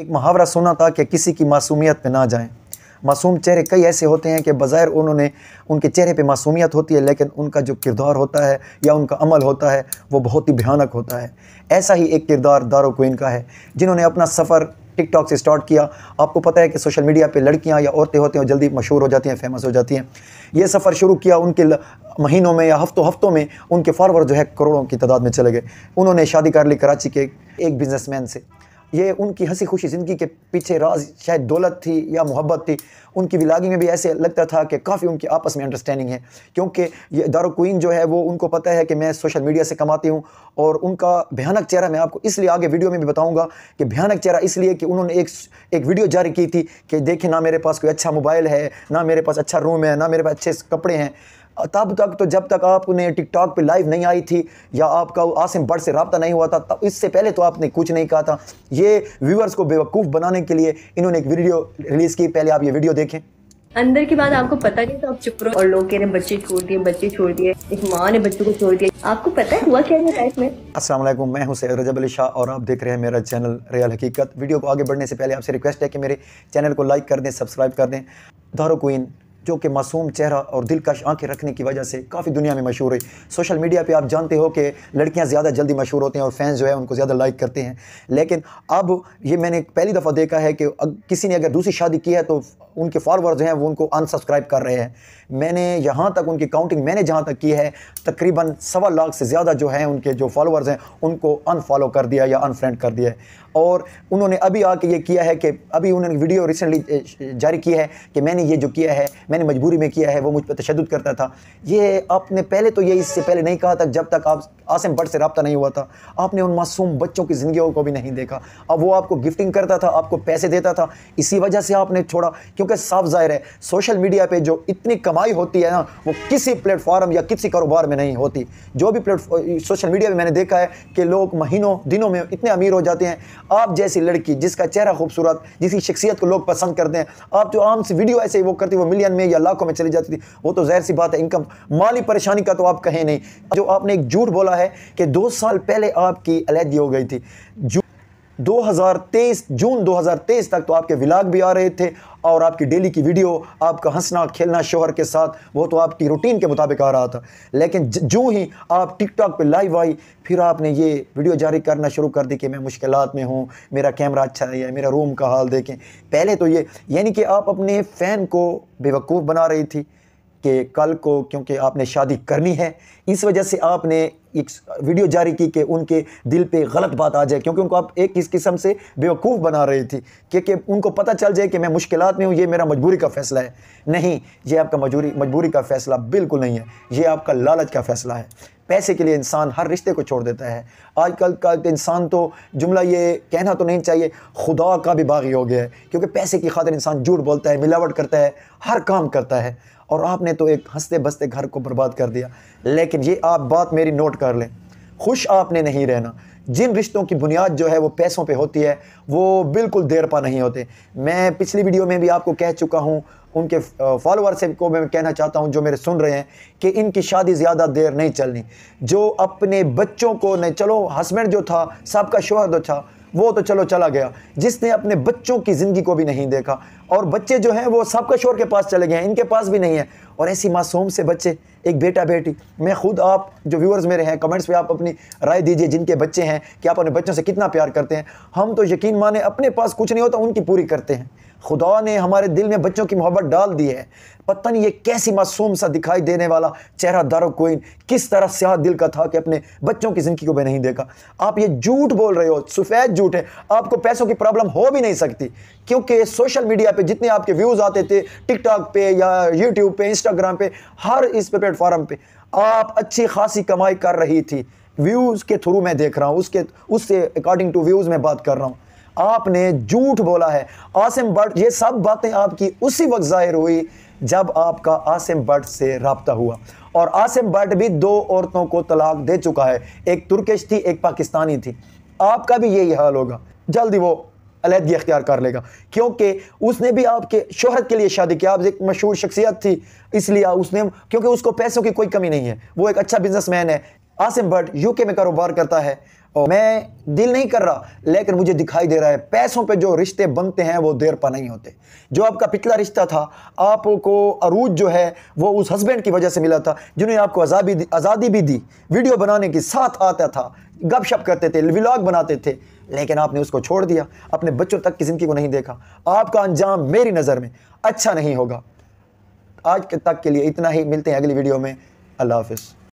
एक मुहावरा सुना था कि किसी की मासूमियत पे ना जाएं मासूम चेहरे कई ऐसे होते हैं कि बाज़ाहिर उन्होंने उनके चेहरे पे मासूमियत होती है लेकिन उनका जो किरदार होता है या उनका अमल होता है वो बहुत ही भयानक होता है ऐसा ही एक किरदार दारो क्वीन का है जिन्होंने अपना सफ़र टिकटॉक से स्टार्ट किया आपको पता है कि सोशल मीडिया पे लड़कियां या औरतें होती हैं जल्दी मशहूर हो जाती हैं फेमस हो जाती हैं ये सफ़र शुरू किया उनके महीनों में या हफ्तों हफ्तों में उनके फॉलोअर जो है करोड़ों की तादाद में चले गए उन्होंने शादी कर ली कराची के एक बिजनेसमैन से ये उनकी हंसी खुशी ज़िंदगी के पीछे राज शायद दौलत थी या मोहब्बत थी उनकी विलागी में भी ऐसे लगता था कि काफ़ी उनकी आपस में अंडरस्टैंडिंग है क्योंकि ये दारो क्वीन जो है वो उनको पता है कि मैं सोशल मीडिया से कमाती हूँ और उनका भयानक चेहरा मैं आपको इसलिए आगे वीडियो में भी बताऊँगा कि भयानक चेहरा इसलिए कि उन्होंने एक एक वीडियो जारी की थी कि देखें ना मेरे पास कोई अच्छा मोबाइल है ना मेरे पास अच्छा रूम है ना मेरे पास अच्छे कपड़े हैं तब तक तो जब तक आपने टिकटॉक पे लाइव नहीं आई थी या आपका आसिम बट से रबता नहीं हुआ था तब इससे पहले तो आपने कुछ नहीं कहा था ये व्यूअर्स को बेवकूफ़ बनाने के लिए इन्होंने एक वीडियो रिलीज़ की पहले आप ये वीडियो देखें अंदर की बात आपको पता नहीं तो आप चुप रहो और लोग कह रहे हैं बच्चे छोड़ दिए बच्चे छोड़ दिए एक माँ ने बच्चों को छोड़ दिया आपको पता है हुआ क्या है लाइफ में असलम मैं हूं सैद रजब अली शाह और आप देख रहे हैं मेरा चैनल रियल हकीकत वीडियो को आगे बढ़ने से पहले आपसे रिक्वेस्ट है कि मेरे चैनल को लाइक कर दें सब्सक्राइब कर दें धारो क्वीन जो कि मासूम चेहरा और दिलकश आंखें रखने की वजह से काफ़ी दुनिया में मशहूर हुई सोशल मीडिया पे आप जानते हो कि लड़कियां ज़्यादा जल्दी मशहूर होती हैं और फैंस जो है उनको ज़्यादा लाइक करते हैं लेकिन अब ये मैंने पहली दफ़ा देखा है कि किसी ने अगर दूसरी शादी की है तो उनके फॉलोअर्स हैं वो उनको अनसब्सक्राइब कर रहे हैं मैंने यहाँ तक उनकी काउंटिंग मैंने जहाँ तक की है तकरीबन सवा लाख से ज़्यादा जो हैं उनके जो फॉलोअर्स हैं उनको अनफॉलो कर दिया या अनफ्रेंड कर दिया है और उन्होंने अभी आके ये किया है कि अभी उन्होंने वीडियो रिसेंटली जारी की है कि मैंने ये जो किया है मैंने मजबूरी में किया है वो मुझ पर तशद करता था ये आपने पहले तो ये इससे पहले नहीं कहा था जब तक आप आसिम भट्ट से रबता नहीं हुआ था आपने उन मासूम बच्चों की ज़िंदगी को भी नहीं देखा अब वो आपको गिफ्टिंग करता था आपको पैसे देता था इसी वजह से आपने छोड़ा क्योंकि साफ जाहिर है सोशल मीडिया पे जो इतनी कमाई होती है ना वो किसी प्लेटफॉर्म या किसी कारोबार में नहीं होती जो भी प्लेटफॉर्म सोशल मीडिया पे मैंने देखा है कि लोग महीनों दिनों में इतने अमीर हो जाते हैं आप जैसी लड़की जिसका चेहरा खूबसूरत जिसकी शख्सियत को लोग पसंद करते हैं आप जो आम से वीडियो ऐसे वो करती वो मिलियन में या लाखों में चली जाती थी वो तो जहर सी बात है इनकम माली परेशानी का तो आप कहें नहीं जो आपने एक झूठ बोला है कि दो साल पहले आपकी अलीहदगी हो गई थी 2023 जून 2023 तक तो आपके विलाग भी आ रहे थे और आपकी डेली की वीडियो आपका हंसना खेलना शोहर के साथ वो तो आपकी रूटीन के मुताबिक आ रहा था लेकिन जो ही आप टिकटॉक पे लाइव आई फिर आपने ये वीडियो जारी करना शुरू कर दी कि मैं मुश्किल में हूँ मेरा कैमरा अच्छा नहीं है मेरा रूम का हाल देखें पहले तो ये यानी कि आप अपने फ़ैन को बेवकूफ़ बना रही थी कि कल को क्योंकि आपने शादी करनी है इस वजह से आपने एक वीडियो जारी की कि उनके दिल पे गलत बात आ जाए क्योंकि उनको आप एक इस किस्म से बेवकूफ़ बना रही थी कि, उनको पता चल जाए कि मैं मुश्किल में हूँ ये मेरा मजबूरी का फ़ैसला है नहीं ये आपका मजबूरी मजबूरी का फ़ैसला बिल्कुल नहीं है ये आपका लालच का फ़ैसला है पैसे के लिए इंसान हर रिश्ते को छोड़ देता है आजकल का इंसान तो जुमला ये कहना तो नहीं चाहिए खुदा का भी बागी हो गया है क्योंकि पैसे की खातिर इंसान झूठ बोलता है मिलावट करता है हर काम करता है और आपने तो एक हंसते बसते घर को बर्बाद कर दिया लेकिन ये आप बात मेरी नोट कर लें खुश आपने नहीं रहना जिन रिश्तों की बुनियाद जो है वो पैसों पे होती है वो बिल्कुल देर पा नहीं होते मैं पिछली वीडियो में भी आपको कह चुका हूँ उनके फॉलोअर से को मैं कहना चाहता हूँ जो मेरे सुन रहे हैं कि इनकी शादी ज़्यादा देर नहीं चलनी जो अपने बच्चों को नहीं चलो हस्बैंड जो था सबका शोहर जो था वो तो चलो चला गया जिसने अपने बच्चों की ज़िंदगी को भी नहीं देखा और बच्चे जो हैं वो सबका शोर के पास चले गए इनके पास भी नहीं है और ऐसी मासूम से बच्चे एक बेटा बेटी मैं खुद आप जो व्यूअर्स मेरे हैं कमेंट्स पे आप अपनी राय दीजिए जिनके बच्चे हैं कि आप अपने बच्चों से कितना प्यार करते हैं हम तो यकीन माने अपने पास कुछ नहीं होता उनकी पूरी करते हैं खुदा ने हमारे दिल में बच्चों की मोहब्बत डाल दी है पता नहीं ये कैसी मासूम सा दिखाई देने वाला चेहरा दारो कोई किस तरह स्याह दिल का था कि अपने बच्चों की ज़िंदगी को भी नहीं देखा आप ये झूठ बोल रहे हो सफ़ेद झूठ है आपको पैसों की प्रॉब्लम हो भी नहीं सकती क्योंकि सोशल मीडिया पे जितने आपके व्यूज़ आते थे टिकटॉक पे या यूट्यूब पे इंस्टाग्राम पे हर इस पे प्लेटफार्म पे आप अच्छी खासी कमाई कर रही थी व्यूज़ के थ्रू मैं देख रहा हूँ उसके उससे अकॉर्डिंग टू व्यूज़ मैं बात कर रहा हूँ आपने झूठ बोला है आसिम भट्ट ये सब बातें आपकी उसी वक्त जाहिर हुई जब आपका आसिम भट्ट से रबता हुआ और आसिम भट्ट भी दो औरतों को तलाक दे चुका है एक तुर्किश थी एक पाकिस्तानी थी आपका भी यही हाल होगा जल्दी वो अलहदगी अख्तियार कर लेगा क्योंकि उसने भी आपके शोहरत के लिए शादी किया आप एक मशहूर शख्सियत थी इसलिए उसने क्योंकि उसको पैसों की कोई कमी नहीं है वो एक अच्छा बिजनेसमैन है आसिम भट्ट यूके में कारोबार करता है और मैं दिल नहीं कर रहा लेकिन मुझे दिखाई दे रहा है पैसों पे जो रिश्ते बनते हैं वो देर पर नहीं होते जो आपका पिछला रिश्ता था आपको अरूज जो है वो उस हस्बैंड की वजह से मिला था जिन्होंने आपको आज़ादी आज़ादी भी दी वीडियो बनाने की साथ आता था गपशप करते थे व्लॉग बनाते थे लेकिन आपने उसको छोड़ दिया अपने बच्चों तक की ज़िंदगी को नहीं देखा आपका अंजाम मेरी नज़र में अच्छा नहीं होगा आज के तक के लिए इतना ही मिलते हैं अगली वीडियो में अल्लाह हाफिज़